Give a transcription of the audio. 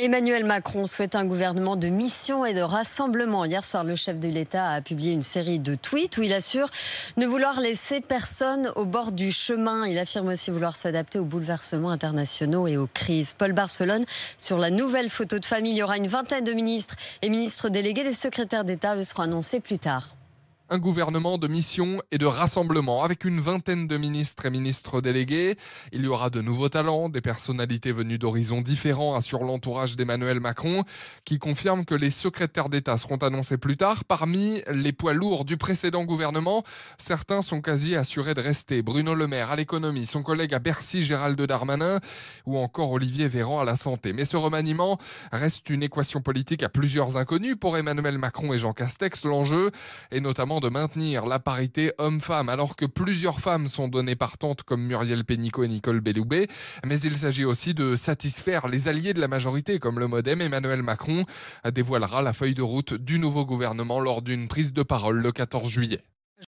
Emmanuel Macron souhaite un gouvernement de mission et de rassemblement. Hier soir, le chef de l'État a publié une série de tweets où il assure ne vouloir laisser personne au bord du chemin. Il affirme aussi vouloir s'adapter aux bouleversements internationaux et aux crises. Paul Barcelone, sur la nouvelle photo de famille, il y aura une vingtaine de ministres et ministres délégués. Les secrétaires d'État seront annoncés plus tard un gouvernement de mission et de rassemblement, avec une vingtaine de ministres et ministres délégués. Il y aura de nouveaux talents, des personnalités venues d'horizons différents, sur l'entourage d'Emmanuel Macron, qui confirme que les secrétaires d'État seront annoncés plus tard. Parmi les poids lourds du précédent gouvernement, certains sont quasi assurés de rester. Bruno Le Maire à l'économie, son collègue à Bercy, Gérald Darmanin, ou encore Olivier Véran à la santé. Mais ce remaniement reste une équation politique à plusieurs inconnus pour Emmanuel Macron et Jean Castex. L'enjeu est notamment de maintenir la parité homme-femme, alors que plusieurs femmes sont données partantes comme Muriel Pénicaud et Nicole Belloubet, mais il s'agit aussi de satisfaire les alliés de la majorité comme le Modem. Emmanuel Macron dévoilera la feuille de route du nouveau gouvernement lors d'une prise de parole le 14 juillet.